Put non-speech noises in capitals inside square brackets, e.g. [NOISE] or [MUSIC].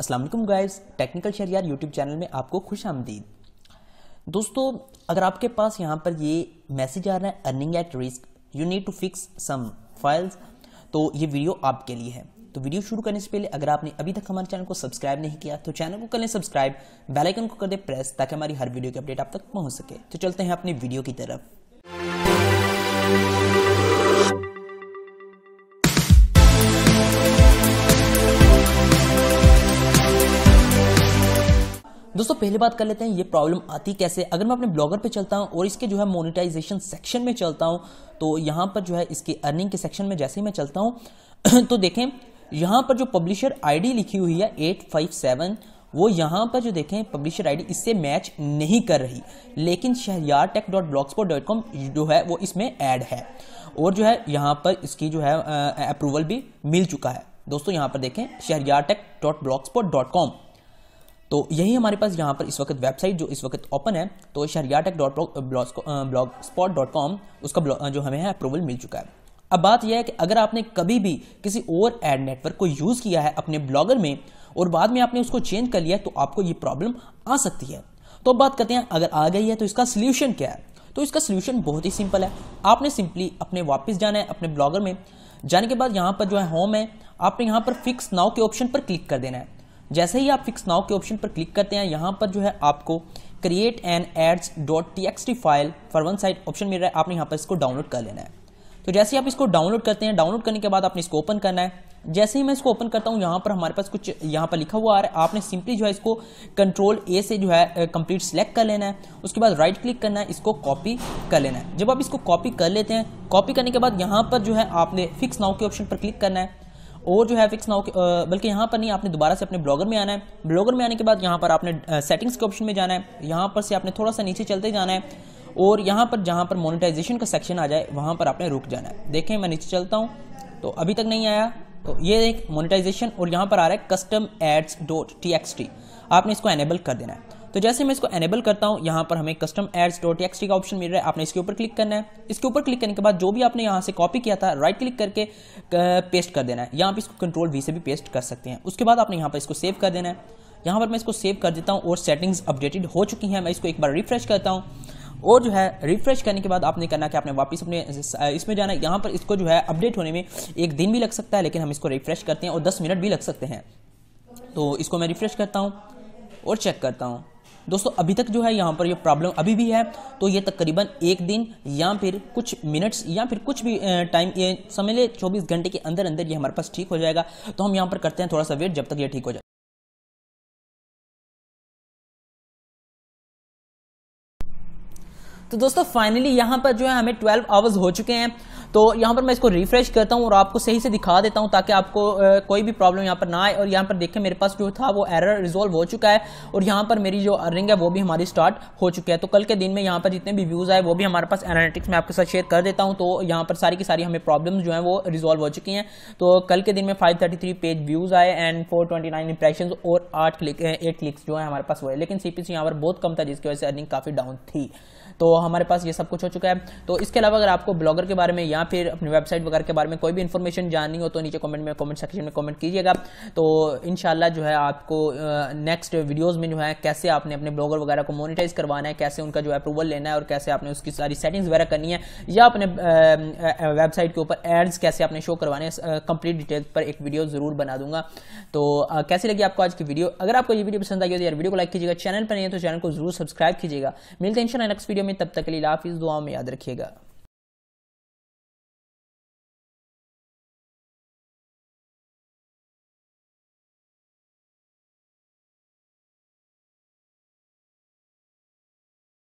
Aslam guys technical Shahriyar YouTube channel में आपको खुश आमदीद दोस्तों अगर आपके पास यहाँ पर ये मैसेज आ रहा है earning at risk you need to fix some files तो ये वीडियो आपके लिए है तो वीडियो शुरू करने से पहले अगर आपने अभी तक हमारे चैनल को सब्सक्राइब नहीं किया तो चैनल को कर लें सब्सक्राइब बेलाइकन को कर दें प्रेस ताकि हमारी हर वीडियो की अपडेट आप तक पहुँच सके तो चलते हैं अपनी वीडियो की तरफ दोस्तों पहले बात कर लेते हैं ये प्रॉब्लम आती कैसे अगर मैं अपने ब्लॉगर पे चलता हूँ और इसके जो है मोनिटाइजेशन सेक्शन में चलता हूँ तो यहाँ पर जो है इसके अर्निंग के सेक्शन में जैसे ही मैं चलता हूँ [CLEARS THROAT] तो देखें यहाँ पर जो पब्लिशर आईडी लिखी हुई है एट फाइव सेवन वो यहाँ पर जो देखें पब्लिशर आईडी इससे मैच नहीं कर रही लेकिन Shahriyar tech dot blogspot dot com जो है वो इसमें ऐड है और जो है यहाँ पर इसकी जो है अप्रूवल भी मिल चुका है दोस्तों यहाँ पर देखें Shahriyar tech dot blogspot dot com तो यही हमारे पास यहाँ पर इस वक्त वेबसाइट जो इस वक्त ओपन है तो Shahriya tech dot blogspot dot com उसका जो हमें है अप्रूवल मिल चुका है अब बात यह है कि अगर आपने कभी भी किसी और एड नेटवर्क को यूज़ किया है अपने ब्लॉगर में और बाद में आपने उसको चेंज कर लिया तो आपको ये प्रॉब्लम आ सकती है तो अब बात करते हैं अगर आ गई है तो इसका सोल्यूशन क्या है तो इसका सोल्यूशन बहुत ही सिंपल है आपने सिंपली अपने वापस जाना है अपने ब्लॉगर में जाने के बाद यहाँ पर जो है होम है आपने यहाँ पर फिक्स नाव के ऑप्शन पर क्लिक कर देना है जैसे ही आप फिक्स नाउ के ऑप्शन पर क्लिक करते हैं यहाँ पर जो है आपको create an ads dot T X T file for one side option मिल रहा है आपने यहाँ पर इसको डाउनलोड कर लेना है तो जैसे ही आप इसको डाउनलोड करते हैं डाउनलोड करने के बाद आपने इसको ओपन करना है जैसे ही मैं इसको ओपन करता हूँ यहाँ पर हमारे पास कुछ यहाँ पर लिखा हुआ आ रहा है आपने सिंपली जो है इसको कंट्रोल ए से जो है कंप्लीट सेलेक्ट कर लेना है उसके बाद राइट क्लिक करना है इसको कॉपी कर लेना है जब आप इसको कॉपी कर लेते हैं कॉपी करने के बाद यहाँ पर जो है आपने फिक्स नाउ के ऑप्शन पर क्लिक करना है और जो है फिक्स ना हो बल्कि यहाँ पर नहीं आपने दोबारा से अपने ब्लॉगर में आना है ब्लॉगर में आने के बाद यहाँ पर आपने सेटिंग्स के ऑप्शन में जाना है यहाँ पर से आपने थोड़ा सा नीचे चलते जाना है और यहाँ पर जहाँ पर मोनिटाइजेशन का सेक्शन आ जाए वहाँ पर आपने रुक जाना है देखें मैं नीचे चलता हूँ तो अभी तक नहीं आया तो ये एक मोनिटाइजेशन और यहाँ पर आ रहा है कस्टम एड्स डॉट टी आपने इसको एनेबल कर देना है तो जैसे मैं इसको एनेबल करता हूँ यहाँ पर हमें कस्टम एड्स डॉट एक्सटी का ऑप्शन मिल रहा है आपने इसके ऊपर क्लिक करना है इसके ऊपर क्लिक करने के बाद जो भी आपने यहाँ से कॉपी किया था राइट क्लिक करके पेस्ट कर देना है यहाँ पर इसको कंट्रोल वी से भी पेस्ट कर सकते हैं उसके बाद आपने यहाँ पर इसको सेव कर देना है यहाँ पर मैं इसको सेव कर देता हूँ और सेटिंग्स अपडेटेड हो चुकी हैं मैं इसको एक बार रिफ्रेश करता हूँ और जो है रिफ्रेश करने के बाद आपने करना कि आपने वापस अपने इसमें जाना है यहाँ पर इसको जो है अपडेट होने में एक दिन भी लग सकता है लेकिन हम इसको रिफ्रेश करते हैं और दस मिनट भी लग सकते हैं तो इसको मैं रिफ्रेश करता हूँ और चेक करता हूँ दोस्तों अभी तक जो है यहाँ पर ये प्रॉब्लम अभी भी है तो ये तकरीबन एक दिन या फिर कुछ मिनट्स या फिर कुछ भी टाइम ये समय ले चौबीस घंटे के अंदर अंदर ये हमारे पास ठीक हो जाएगा तो हम यहाँ पर करते हैं थोड़ा सा वेट जब तक ये ठीक हो जाए तो दोस्तों फाइनली यहाँ पर जो है हमें 12 आवर्स हो चुके हैं तो यहाँ पर मैं इसको रिफ्रेश करता हूँ और आपको सही से दिखा देता हूँ ताकि आपको कोई भी प्रॉब्लम यहाँ पर ना आए और यहाँ पर देखें मेरे पास जो था वो एरर रिजोल्व हो चुका है और यहाँ पर मेरी जो अर्निंग है वो भी हमारी स्टार्ट हो चुकी है तो कल के दिन में यहाँ पर जितने भी व्यूज़ आए वो भी हमारे पास एनालिटिक्स में आपके साथ शेयर कर देता हूँ तो यहाँ पर सारी की सारी हमें प्रॉब्लम जो है वो रिजोल्व हो चुकी हैं तो कल के दिन में फाइव पेज व्यूज़ आए एंड फोर ट्वेंटी और आठ क्लिक एट क्लिक्स जो है हमारे पास हुए लेकिन सी पी यहाँ पर बहुत कम था जिसकी वजह से अर्निंग काफ़ी डाउन थी तो हमारे पास ये सब कुछ हो चुका है तो इसके अलावा अगर आपको ब्लॉगर के बारे में या या फिर अपनी वेबसाइट वगैरह के बारे में कोई भी इन्फॉर्मेशन जाननी हो तो नीचे कमेंट में कमेंट सेक्शन में कमेंट कीजिएगा तो इन जो है आपको नेक्स्ट वीडियोज़ में जो है कैसे आपने अपने ब्लॉगर वगैरह को मोनिटाइज करवाना है कैसे उनका जो अप्रूवल लेना है और कैसे आपने उसकी सारी सेटिंग्स वगैरह करनी है या अपने वेबसाइट के ऊपर एड्स कैसे आपने शो करवाने कंप्लीट डिटेल्स पर एक वीडियो ज़रूर बना दूंगा तो कैसी लगी आपको आज की वीडियो अगर आपको ये वीडियो पसंद आई हो तो यार वीडियो को लाइक कीजिएगा चैनल पर नहीं है तो चैनल को जरूर सब्सक्राइब कीजिएगा मिलते हैं नेक्स्ट वीडियो में तब तक के लिए हाफिज़ दुआ में याद रखिएगा